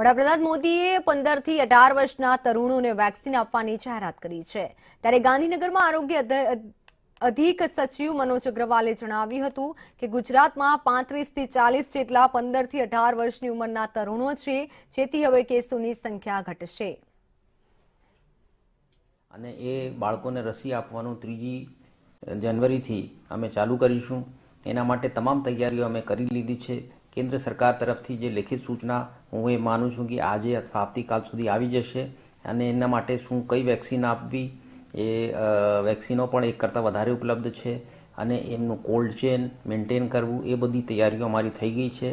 વડાપ્રધાન મોદીએ પંદરથી અઢાર વર્ષના તરુણોને વેક્સિન આપવાની જાહેરાત કરી છે ત્યારે ગાંધીનગરમાં આરોગ્ય અધિક સચિવ મનોજ અગ્રવાલે જણાવ્યું હતું કે ગુજરાતમાં પાંત્રીસથી ચાલીસ જેટલા પંદરથી અઢાર વર્ષની ઉંમરના તરુણો છે જેથી હવે કેસોની સંખ્યા ઘટશે અને એ બાળકોને રસી આપવાનું ત્રીજી જાન્યુઆરીથી અમે ચાલુ કરીશું એના માટે તમામ તૈયારીઓ અમે કરી લીધી છે કેન્દ્ર સરકાર તરફથી જે લેખિત સૂચના હું એ માનું છું કે આજે અથવા આવતીકાલ સુધી આવી જશે અને એના માટે શું કઈ વેક્સિન આપવી એ વેક્સિનો પણ એક કરતાં વધારે ઉપલબ્ધ છે અને એમનું કોલ્ડ ચેન મેન્ટેન કરવું એ બધી તૈયારીઓ અમારી થઈ ગઈ છે